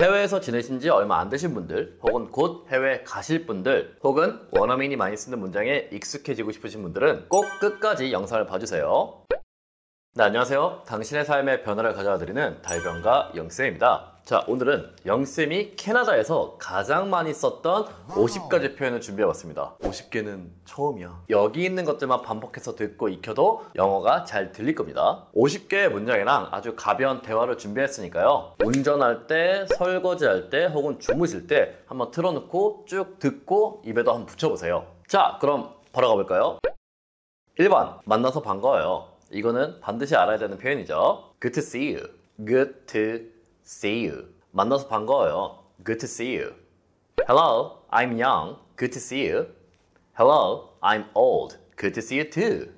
해외에서 지내신 지 얼마 안 되신 분들, 혹은 곧 해외 가실 분들, 혹은 원어민이 많이 쓰는 문장에 익숙해지고 싶으신 분들은 꼭 끝까지 영상을 봐주세요. 네, 안녕하세요. 당신의 삶에 변화를 가져다 드리는 달변가 영쌤입니다. 자, 오늘은 영쌤이 캐나다에서 가장 많이 썼던 50가지 표현을 준비해봤습니다. 50개는 처음이야. 여기 있는 것들만 반복해서 듣고 익혀도 영어가 잘 들릴 겁니다. 50개의 문장이랑 아주 가벼운 대화를 준비했으니까요. 운전할 때, 설거지할 때, 혹은 주무실 때 한번 틀어놓고 쭉 듣고 입에도 한번 붙여보세요. 자, 그럼 바로 가볼까요? 1번, 만나서 반가워요. 이거는 반드시 알아야 되는 표현이죠. Good to see you. Good to see you. 만나서 반가워요. Good to see you. Hello, I'm young. Good to see you. Hello, I'm old. Good to see you too.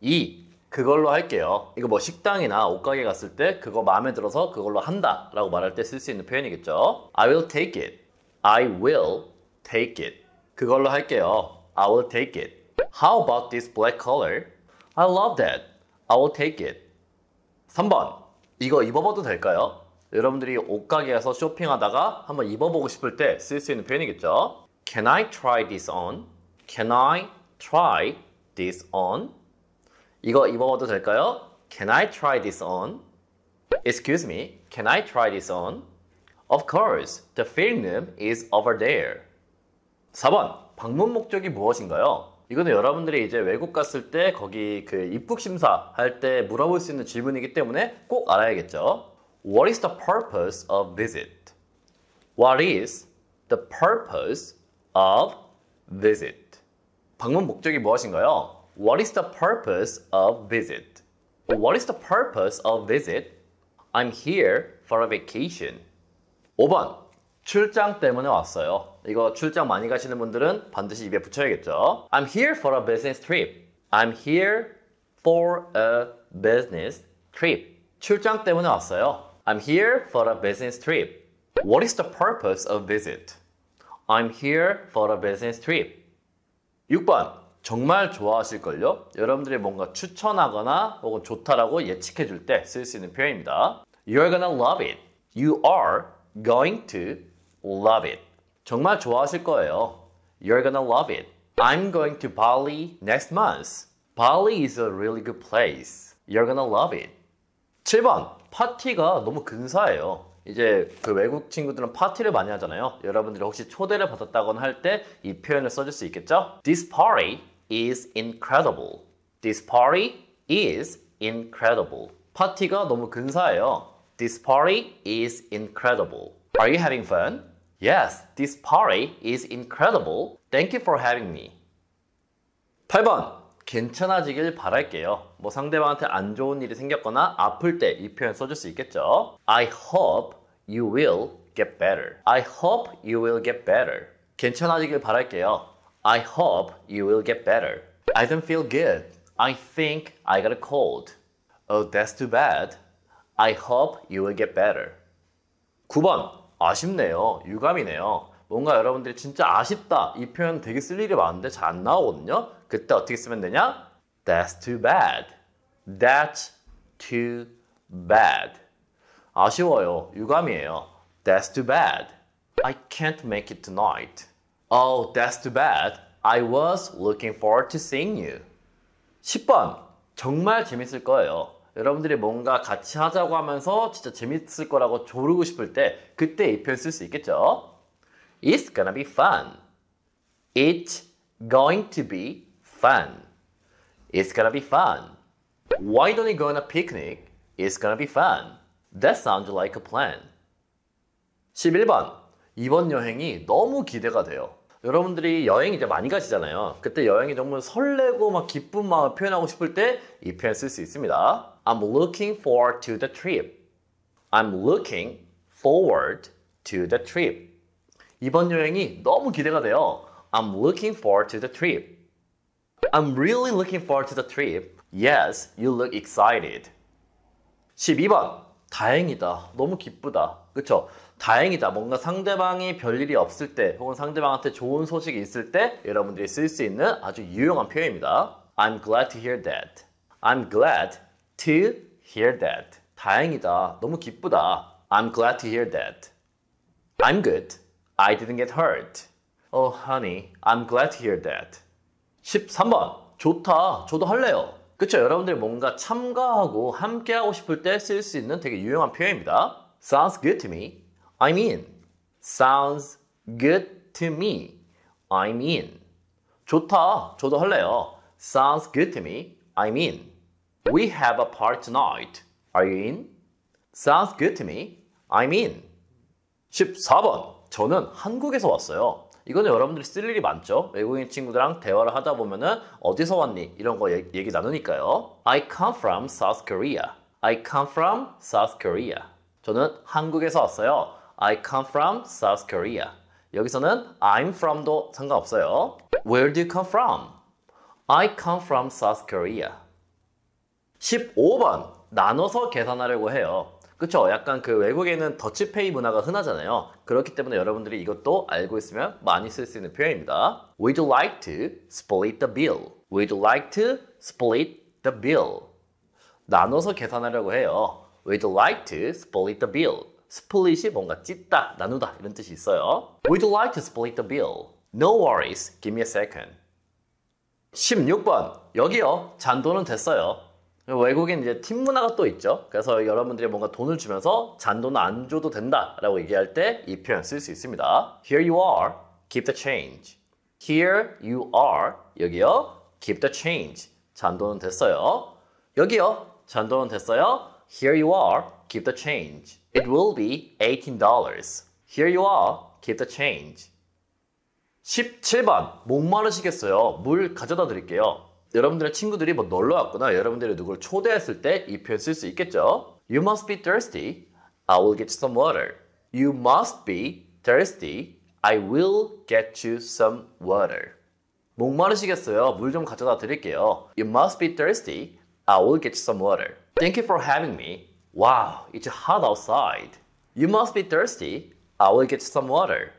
이 그걸로 할게요. 이거 뭐 식당이나 옷가게 갔을 때 그거 마음에 들어서 그걸로 한다 라고 말할 때 쓸 수 있는 표현이겠죠. I will take it. I will take it. 그걸로 할게요. I will take it. How about this black color? I love that. I will take it. 3번. 이거 입어봐도 될까요? 여러분들이 옷가게 에서 쇼핑하다가 한번 입어보고 싶을 때 쓸 수 있는 표현이겠죠? Can I try this on? Can I try this on? 이거 입어봐도 될까요? Can I try this on? Excuse me, can I try this on? Of course, the film is over there. 4번, 방문 목적이 무엇인가요? 이거는 여러분들이 이제 외국 갔을 때 거기 그 입국 심사 할 때 물어볼 수 있는 질문이기 때문에 꼭 알아야겠죠. What is the purpose of visit? What is the purpose of visit? 방문 목적이 무엇인가요? What is the purpose of visit? What is the purpose of visit? I'm here for a vacation. 5번. 출장 때문에 왔어요. 이거 출장 많이 가시는 분들은 반드시 입에 붙여야겠죠. I'm here for a business trip. I'm here for a business trip. 출장 때문에 왔어요. I'm here for a business trip. What is the purpose of visit? I'm here for a business trip. 6번. 정말 좋아하실걸요? 여러분들이 뭔가 추천하거나 혹은 좋다라고 예측해 줄 때 쓸 수 있는 표현입니다. You're gonna love it. You are going to love it. 정말 좋아하실 거예요. You're gonna love it. I'm going to Bali next month. Bali is a really good place. You're gonna love it. 7번. 파티가 너무 근사해요. 이제 그 외국 친구들은 파티를 많이 하잖아요. 여러분들이 혹시 초대를 받았다거나 할 때 이 표현을 써줄 수 있겠죠? This party is incredible. This party is incredible. 파티가 너무 근사해요. This party is incredible. Are you having fun? Yes, this party is incredible. Thank you for having me. 8번. 괜찮아지길 바랄게요. 뭐 상대방한테 안 좋은 일이 생겼거나 아플 때 이 표현 써줄 수 있겠죠. I hope you will get better. I hope you will get better. 괜찮아지길 바랄게요. I hope you will get better. I don't feel good. I think I got a cold. Oh, that's too bad. I hope you will get better. 9번 아쉽네요. 유감이네요. 뭔가 여러분들이 진짜 아쉽다 이 표현 되게 쓸 일이 많은데 잘 안 나오거든요. 그때 어떻게 쓰면 되냐? That's too bad. That's too bad. 아쉬워요. 유감이에요. That's too bad. I can't make it tonight. Oh, that's too bad. I was looking forward to seeing you. 10번. 정말 재밌을 거예요. 여러분들이 뭔가 같이 하자고 하면서 진짜 재밌을 거라고 조르고 싶을 때 그때 이 표현 쓸 수 있겠죠. It's gonna be fun. It's going to be fun. It's gonna be fun. Why don't we go on a picnic? It's gonna be fun. That sounds like a plan. 11번. 이번 여행이 너무 기대가 돼요. 여러분들이 여행 이제 많이 가시잖아요. 그때 여행이 정말 설레고 막 기쁜 마음 표현하고 싶을 때 이 표현 쓸 수 있습니다. I'm looking forward to the trip. I'm looking forward to the trip. 이번 여행이 너무 기대가 돼요. I'm looking forward to the trip. I'm really looking forward to the trip. Yes, you look excited. 12번. 다행이다. 너무 기쁘다. 그쵸? 다행이다. 뭔가 상대방이 별일이 없을 때 혹은 상대방한테 좋은 소식이 있을 때 여러분들이 쓸 수 있는 아주 유용한 표현입니다. I'm glad to hear that. I'm glad to hear that. 다행이다. 너무 기쁘다. I'm glad to hear that. I'm good. I didn't get hurt. Oh, honey, I'm glad to hear that. 13번. 좋다. 저도 할래요. 그쵸? 여러분들이 뭔가 참가하고 함께하고 싶을 때 쓸 수 있는 되게 유용한 표현입니다. Sounds good to me. I mean, sounds good to me. I mean, 좋다. 저도 할래요. Sounds good to me. I mean, we have a party tonight. Are you in? Sounds good to me. I'm in. 14번. 저는 한국에서 왔어요. 이거는 여러분들이 쓸 일이 많죠? 외국인 친구들랑 대화를 하다 보면은 어디서 왔니? 이런 거 얘기 나누니까요. I come from South Korea. I come from South Korea. 저는 한국에서 왔어요. I come from South Korea. 여기서는 I'm from도 상관없어요. Where do you come from? I come from South Korea. 15번 나눠서 계산하려고 해요. 그쵸? 약간 그 외국에는 더치페이 문화가 흔하잖아요. 그렇기 때문에 여러분들이 이것도 알고 있으면 많이 쓸 수 있는 표현입니다. w e d like to split the bill? w e d like to split the bill? 나눠서 계산하려고 해요. w e d like to split the bill? split이 뭔가 찢다, 나누다 이런 뜻이 있어요. Would you like to split the bill? No worries, give me a second. 16번, 여기요. 잔돈은 됐어요. 외국엔 이제 팀 문화가 또 있죠. 그래서 여러분들이 뭔가 돈을 주면서 잔돈은 안 줘도 된다 라고 얘기할 때 이 표현 쓸 수 있습니다. Here you are, keep the change. Here you are, 여기요. Keep the change. 잔돈은 됐어요. 여기요. 잔돈은 됐어요. Here you are, keep the change. It will be $18. Here you are, keep the change. 17번, 목마르시겠어요. 물 가져다 드릴게요. 여러분들의 친구들이 뭐 놀러 왔거나 여러분들이 누굴 초대했을 때 이 표현 쓸 수 있겠죠? You must be thirsty. I will get you some water. You must be thirsty. I will get you some water. 목마르시겠어요? 물 좀 가져다 드릴게요. You must be thirsty. I will get you some water. Thank you for having me. Wow, it's hot outside. You must be thirsty. I will get some water.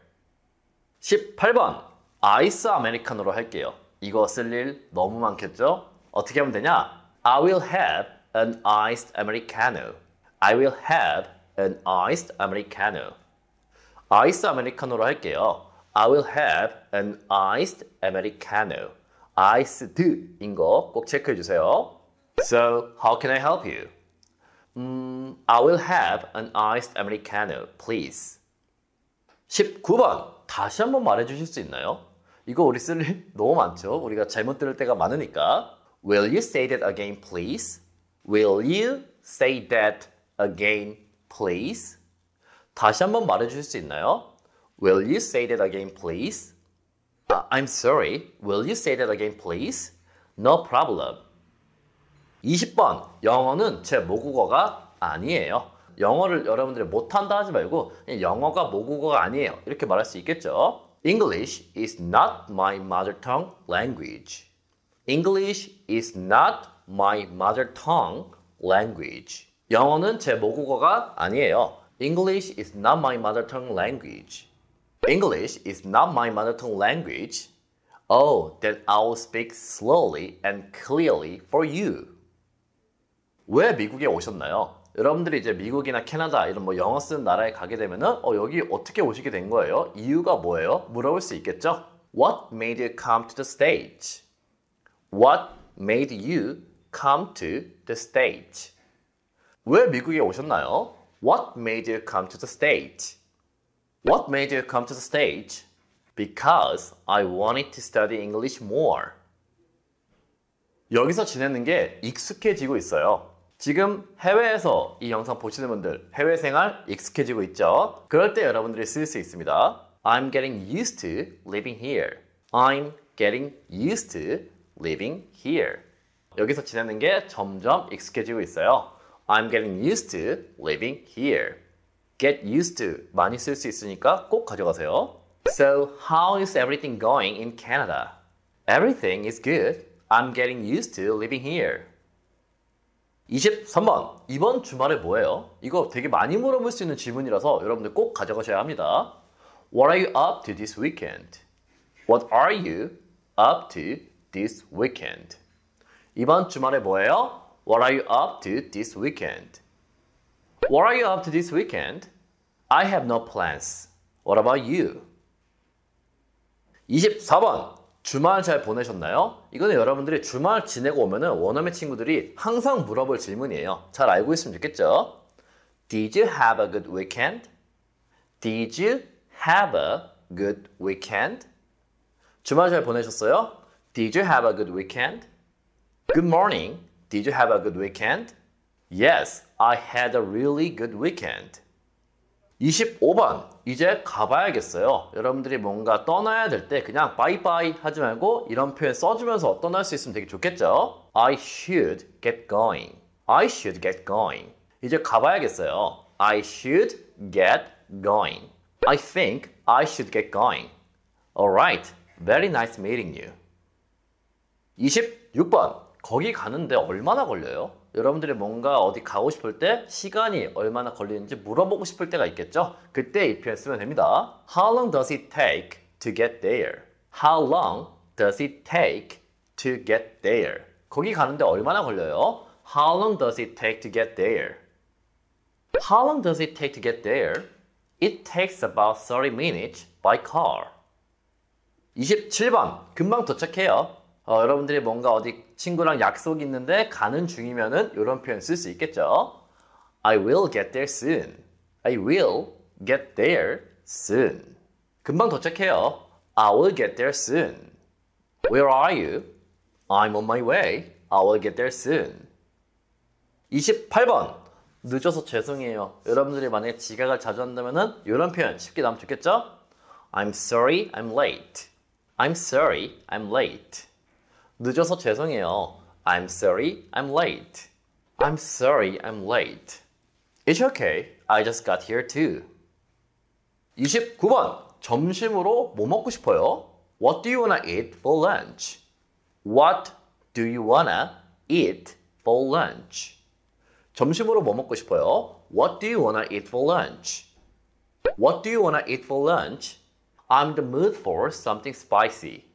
18번. 아이스 아메리카노로 할게요. 이거 쓸 일 너무 많겠죠? 어떻게 하면 되냐? I will have an iced americano. I will have an iced americano. 아이스 아메리카노로 할게요. I will have an iced americano. 아이스드인 거꼭 체크해 주세요. So, how can I help you? Mm, I will have an iced americano, please. 19번 다시 한번 말해 주실 수 있나요? 이거 우리 쓸일 너무 많죠? 우리가 잘못 들을 때가 많으니까. Will you say that again, please? Will you say that again, please? 다시 한번 말해 주실 수 있나요? Will you say that again, please? Uh, I'm sorry. Will you say that again, please? No problem. 20번 영어는 제 모국어가 아니에요. 영어를 여러분들이 못한다 하지 말고 영어가 모국어가 아니에요. 이렇게 말할 수 있겠죠. English is not my mother tongue language. English is not my mother tongue language. 영어는 제 모국어가 아니에요. English is not my mother tongue language. English is not my mother tongue language. Oh, that I'll speak slowly and clearly for you. 왜 미국에 오셨나요? 여러분들이 이제 미국이나 캐나다 이런 뭐 영어 쓰는 나라에 가게 되면은 어 여기 어떻게 오시게 된 거예요? 이유가 뭐예요? 물어볼 수 있겠죠? What made you come to the stage? What made you come to the stage? 왜 미국에 오셨나요? What made you come to the stage? What made you come to the stage? Because I wanted to study English more. 여기서 지내는 게 익숙해지고 있어요. 지금 해외에서 이 영상 보시는 분들 해외 생활 익숙해지고 있죠? 그럴 때 여러분들이 쓸 수 있습니다. I'm getting used to living here. I'm getting used to living here. 여기서 지내는 게 점점 익숙해지고 있어요. I'm getting used to living here. get used to 많이 쓸 수 있으니까 꼭 가져가세요. So how is everything going in Canada? Everything is good. I'm getting used to living here. 23번 이번 주말에 뭐해요? 이거 되게 많이 물어볼 수 있는 질문이라서 여러분들 꼭 가져가셔야 합니다. What are you up to this weekend? What are you up to this weekend? 이번 주말에 뭐해요? What are you up to this weekend? What are you up to this weekend? I have no plans. What about you? 24번 주말 잘 보내셨나요? 이거는 여러분들이 주말 지내고 오면은 원어민 친구들이 항상 물어볼 질문이에요. 잘 알고 있으면 좋겠죠? Did you have a good weekend? Did you have a good weekend? 주말 잘 보내셨어요? Did you have a good weekend? Good morning. Did you have a good weekend? Yes, I had a really good weekend. 25번 이제 가봐야겠어요. 여러분들이 뭔가 떠나야 될 때 그냥 바이바이 하지 말고 이런 표현 써주면서 떠날 수 있으면 되게 좋겠죠? I should get going. I should get going. 이제 가봐야겠어요. I should get going. I think I should get going. Alright. Very nice meeting you. 26번 거기 가는데 얼마나 걸려요? 여러분들이 뭔가 어디 가고 싶을 때 시간이 얼마나 걸리는지 물어보고 싶을 때가 있겠죠? 그때 이 표현 쓰면 됩니다. How long does it take to get there? How long does it take to get there? 거기 가는데 얼마나 걸려요? How long does it take to get there? How long does it take to get there? It takes about 30 minutes by car. 27번. 금방 도착해요. 어, 여러분들이 뭔가 어디 친구랑 약속이 있는데 가는 중이면은 이런 표현 쓸 수 있겠죠. I will get there soon. I will get there soon. 금방 도착해요. I will get there soon. Where are you? I'm on my way. I will get there soon. 28번. 늦어서 죄송해요. 여러분들이 만약에 지각을 자주 한다면은 이런 표현 쉽게 나오면 좋겠죠? I'm sorry I'm late. I'm sorry I'm late. 늦어서 죄송해요. I'm sorry, I'm late. I'm sorry, I'm late. It's okay. I just got here too. 29번. 점심으로 뭐 먹고 싶어요? What do you wanna eat for lunch? What do you wanna eat for lunch? 점심으로 뭐 먹고 싶어요? What do you wanna eat for lunch? What do you wanna eat for lunch? I'm in the mood for something spicy.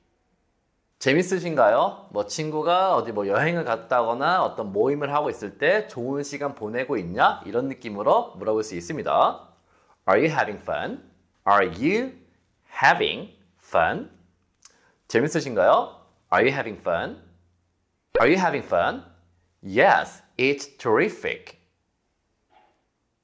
재밌으신가요? 뭐 친구가 어디 뭐 여행을 갔다거나 어떤 모임을 하고 있을 때 좋은 시간 보내고 있냐? 이런 느낌으로 물어볼 수 있습니다. Are you having fun? Are you having fun? 재밌으신가요? Are you having fun? Are you having fun? Yes, it's terrific.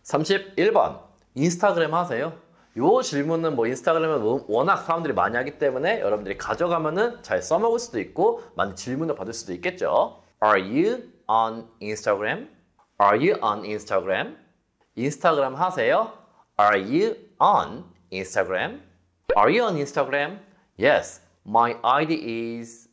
31번 인스타그램 하세요? 이 질문은 뭐 인스타그램에 워낙 사람들이 많이 하기 때문에 여러분들이 가져가면은 잘 써먹을 수도 있고 많이 질문을 받을 수도 있겠죠. Are you on Instagram? Are you on Instagram? 인스타그램 하세요? Are you on Instagram? Are you on Instagram? Yes, my ID is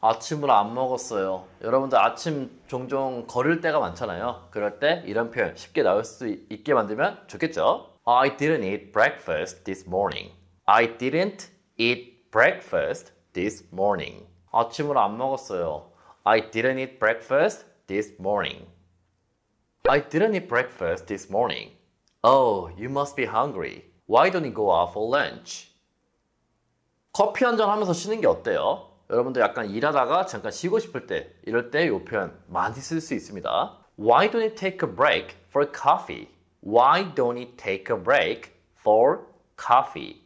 아침을 안 먹었어요. 여러분들 아침 종종 걸을 때가 많잖아요. 그럴 때 이런 표현 쉽게 나올 수 있게 만들면 좋겠죠? I didn't eat breakfast this morning. I didn't eat breakfast this morning. 아침을 안 먹었어요. I didn't eat breakfast this morning. I didn't eat breakfast this morning. Oh, you must be hungry. Why don't you go out for lunch? 커피 한잔 하면서 쉬는 게 어때요? 여러분도 약간 일하다가 잠깐 쉬고 싶을 때 이럴 때 이 표현 많이 쓸 수 있습니다. Why don't you take a break for coffee? Why don't you take a break for coffee?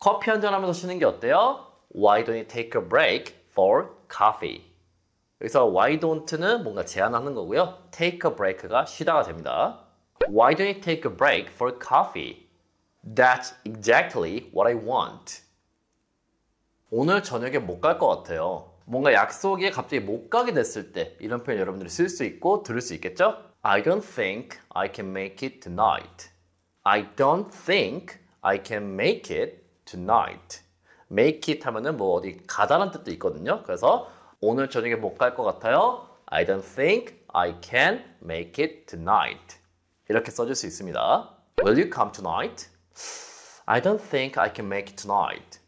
커피 한잔 하면서 쉬는 게 어때요? Why don't you take a break for coffee? 여기서 why don't는 뭔가 제안하는 거고요. take a break가 쉬다가 됩니다. Why don't you take a break for coffee? That's exactly what I want. 오늘 저녁에 못 갈 것 같아요. 뭔가 약속에 갑자기 못 가게 됐을 때 이런 표현 여러분들이 쓸 수 있고 들을 수 있겠죠? I don't think I can make it tonight. I don't think I can make it tonight. make it 하면은 뭐 어디 가다란 뜻도 있거든요. 그래서 오늘 저녁에 못 갈 것 같아요. I don't think I can make it tonight. 이렇게 써줄 수 있습니다. Will you come tonight? I don't think I can make it tonight.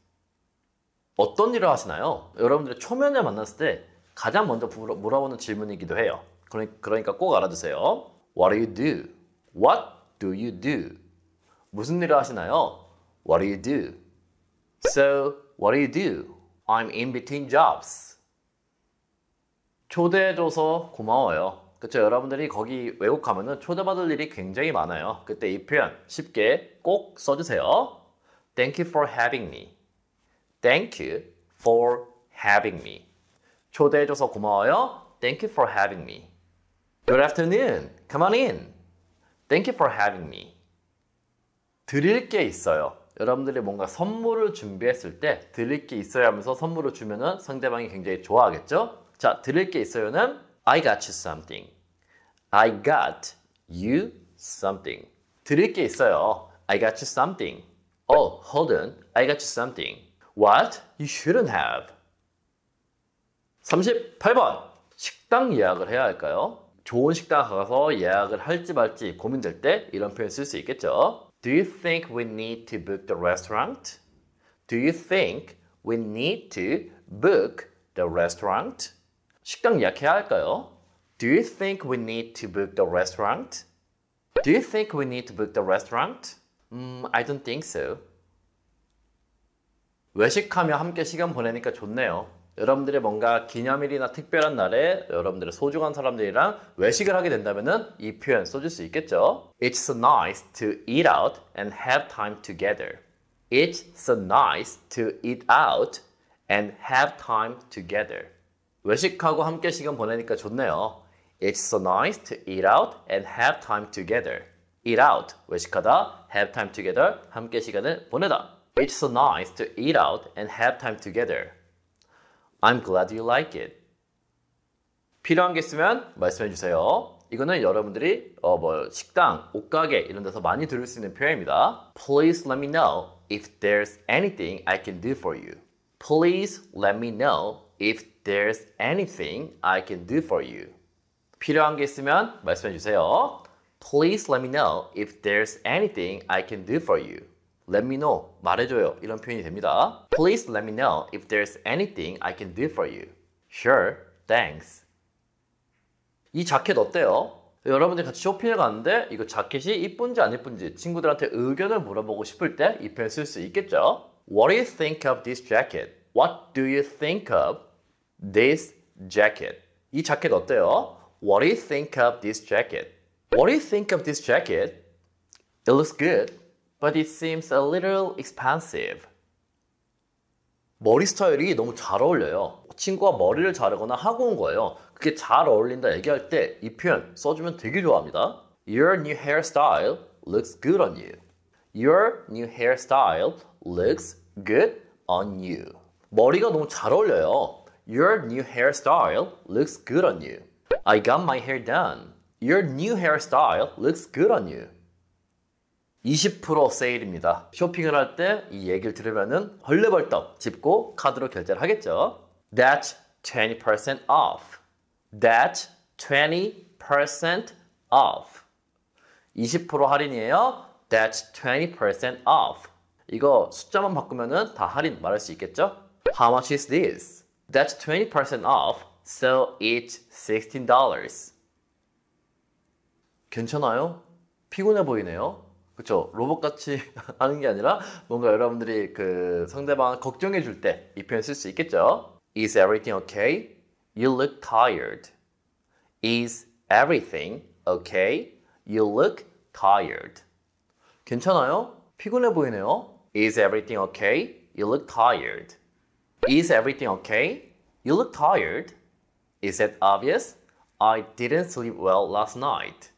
어떤 일을 하시나요? 여러분들이 초면에 만났을 때 가장 먼저 물어보는 질문이기도 해요. 그러니까 꼭 알아두세요. What do you do? What do you do? 무슨 일을 하시나요? What do you do? So, what do you do? I'm in between jobs. 초대해줘서 고마워요. 그렇죠 여러분들이 거기 외국 가면은 초대받을 일이 굉장히 많아요. 그때 이 표현 쉽게 꼭 써주세요. Thank you for having me. Thank you for having me. 초대해줘서 고마워요. Thank you for having me. Good afternoon. Come on in. Thank you for having me. 드릴 게 있어요. 여러분들이 뭔가 선물을 준비했을 때 드릴 게 있어야 하면서 선물을 주면은 상대방이 굉장히 좋아하겠죠? 자, 드릴 게 있어요는 I got you something. I got you something. 드릴 게 있어요. I got you something. Oh, hold on. I got you something. What? You shouldn't have. 38번. 식당 예약을 해야 할까요? 좋은 식당 가서 예약을 할지 말지 고민될 때 이런 표현 쓸수 있겠죠. Do you think we need to book the restaurant? Do you think we need to book the restaurant? 식당 예약해야 할까요? Do you think we need to book the restaurant? Do you think we need to book the restaurant? Mm, I don't think so. 외식하며 함께 시간 보내니까 좋네요. 여러분들의 뭔가 기념일이나 특별한 날에 여러분들의 소중한 사람들이랑 외식을 하게 된다면 이 표현 써줄 수 있겠죠. It's so nice to eat out and have time together. It's so nice to eat out and have time together. 외식하고 함께 시간 보내니까 좋네요. It's so nice to eat out and have time together. eat out, 외식하다, have time together, 함께 시간을 보내다. It's so nice to eat out and have time together. I'm glad you like it. 필요한 게 있으면 말씀해 주세요. 이거는 여러분들이 어뭐 식당, 옷가게 이런 데서 많이 들을 수 있는 표현입니다. Please let me know if there's anything I can do for you. Please let me know if there's anything I can do for you. 필요한 게 있으면 말씀해 주세요. Please let me know if there's anything I can do for you. let me know, 말해줘요 이런 표현이 됩니다. Please let me know if there's anything I can do for you. Sure, thanks. 이 자켓 어때요? 여러분들 같이 쇼핑을 갔는데 이거 자켓이 이쁜지 안 이쁜지 친구들한테 의견을 물어보고 싶을 때 이 표현 쓸 수 있겠죠? What do you think of this jacket? What do you think of this jacket? 이 자켓 어때요? What do you think of this jacket? What do you think of this jacket? It looks good. but it seems a little expensive. 머리 스타일이 너무 잘 어울려요. 친구가 머리를 자르거나 하고 온 거예요. 그게 잘 어울린다 얘기할 때 이 표현 써주면 되게 좋아합니다. Your new hairstyle looks good on you. Your new hairstyle looks good on you. 머리가 너무 잘 어울려요. Your new hairstyle looks good on you. I got my hair done. Your new hairstyle looks good on you. 20% 세일입니다. 쇼핑을 할 때 이 얘기를 들으면 헐레벌떡 짚고 카드로 결제를 하겠죠. That's 20% off. That's 20% off. 20% 할인이에요. That's 20% off. 이거 숫자만 바꾸면은 다 할인 말할 수 있겠죠? How much is this? That's 20% off. So it's $16. 괜찮아요? 피곤해 보이네요. 그쵸 로봇같이 하는 게 아니라 뭔가 여러분들이 그 상대방 걱정해 줄 때 이 표현 쓸 수 있겠죠. Is everything okay? You look tired. Is everything okay? You look tired. 괜찮아요? 피곤해 보이네요. Is everything okay? You look tired. Is everything okay? You look tired. Is it obvious? I didn't sleep well last night.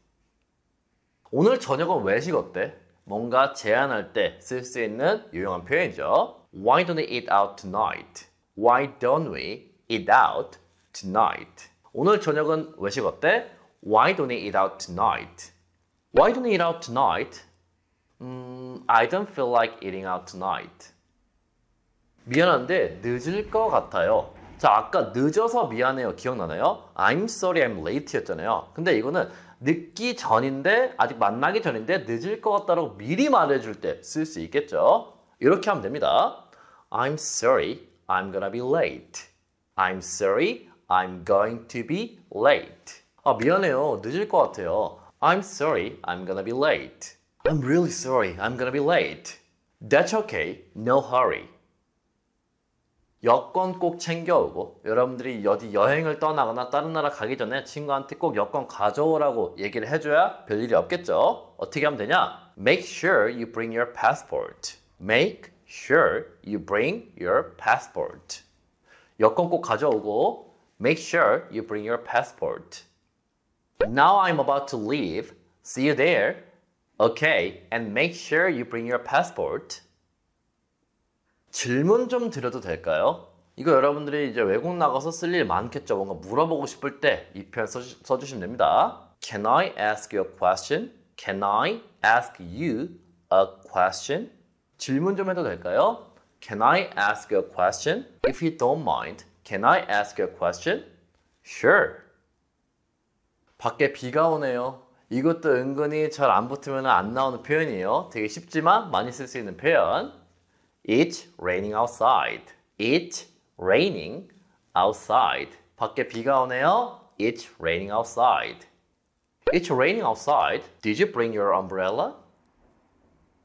오늘 저녁은 외식 어때? 뭔가 제안할 때 쓸 수 있는 유용한 표현이죠. Why don't we eat out tonight? Why don't we eat out tonight? 오늘 저녁은 외식 어때? Why don't we eat out tonight? Why don't we eat out tonight? 음, I don't feel like eating out tonight. 미안한데 늦을 것 같아요. 자, 아까 늦어서 미안해요. 기억나나요? I'm sorry I'm late였잖아요. 근데 이거는 늦기 전인데 아직 만나기 전인데 늦을 것같다고 미리 말해줄 때 쓸 수 있겠죠. 이렇게 하면 됩니다. I'm sorry, I'm gonna be late. I'm sorry, I'm going to be late. 아 미안해요, 늦을 것 같아요. I'm sorry, I'm gonna be late. I'm really sorry, I'm gonna be late. That's okay, no hurry. 여권 꼭 챙겨오고 여러분들이 어디 여행을 떠나거나 다른 나라 가기 전에 친구한테 꼭 여권 가져오라고 얘기를 해줘야 별일이 없겠죠. 어떻게 하면 되냐? Make sure you bring your passport. Make sure you bring your passport. 여권 꼭 가져오고 Make sure you bring your passport. Now I'm about to leave. See you there. Okay, and make sure you bring your passport. 질문 좀 드려도 될까요? 이거 여러분들이 이제 외국 나가서 쓸 일 많겠죠. 뭔가 물어보고 싶을 때 이 표현 써주, 써주시면 됩니다. Can I ask you a question? Can I ask you a question? 질문 좀 해도 될까요? Can I ask you a question? If you don't mind, can I ask you a question? Sure. 밖에 비가 오네요. 이것도 은근히 잘 안 붙으면 안 나오는 표현이에요. 되게 쉽지만 많이 쓸 수 있는 표현. It's raining outside. It's raining outside. 밖에 비가 오네요. It's raining outside. It's raining outside. Did you bring your umbrella?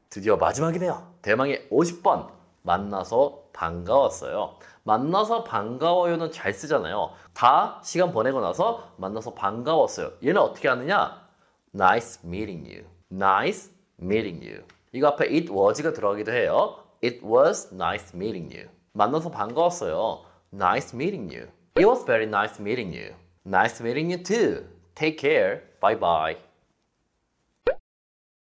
드디어 마지막이네요. 대망의 50번. 만나서 반가웠어요. 만나서 반가워요는 잘 쓰잖아요. 다 시간 보내고 나서 만나서 반가웠어요. 얘는 어떻게 하느냐? Nice meeting you. Nice meeting you. 이거 앞에 it was가 들어가기도 해요. It was nice meeting you. 만나서 반가웠어요. Nice meeting you. It was very nice meeting you. Nice meeting you too. Take care. Bye bye.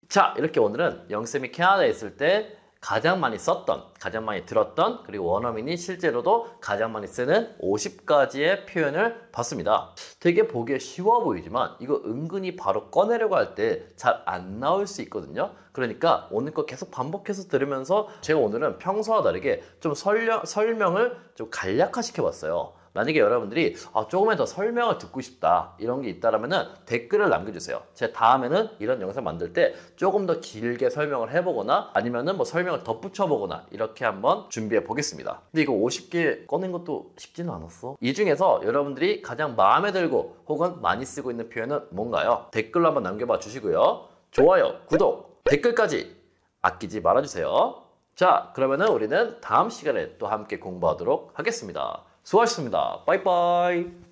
자, 이렇게 오늘은 영쌤이 캐나다에 있을 때 가장 많이 썼던, 가장 많이 들었던, 그리고 원어민이 실제로도 가장 많이 쓰는 50가지의 표현을 봤습니다. 되게 보기에 쉬워 보이지만 이거 은근히 바로 꺼내려고 할 때 잘 안 나올 수 있거든요. 그러니까 오늘 거 계속 반복해서 들으면서 제가 오늘은 평소와 다르게 좀 설명, 설명을 좀 간략화시켜 봤어요. 만약에 여러분들이 아, 조금만 더 설명을 듣고 싶다 이런 게 있다라면은 댓글을 남겨주세요. 제 다음에는 이런 영상 만들 때 조금 더 길게 설명을 해보거나 아니면은 뭐 설명을 덧붙여보거나 이렇게 한번 준비해 보겠습니다. 근데 이거 50개 꺼낸 것도 쉽지는 않았어. 이 중에서 여러분들이 가장 마음에 들고 혹은 많이 쓰고 있는 표현은 뭔가요? 댓글로 한번 남겨봐 주시고요. 좋아요, 구독, 댓글까지 아끼지 말아주세요. 자, 그러면은 우리는 다음 시간에 또 함께 공부하도록 하겠습니다. 수고하셨습니다. 빠이빠이.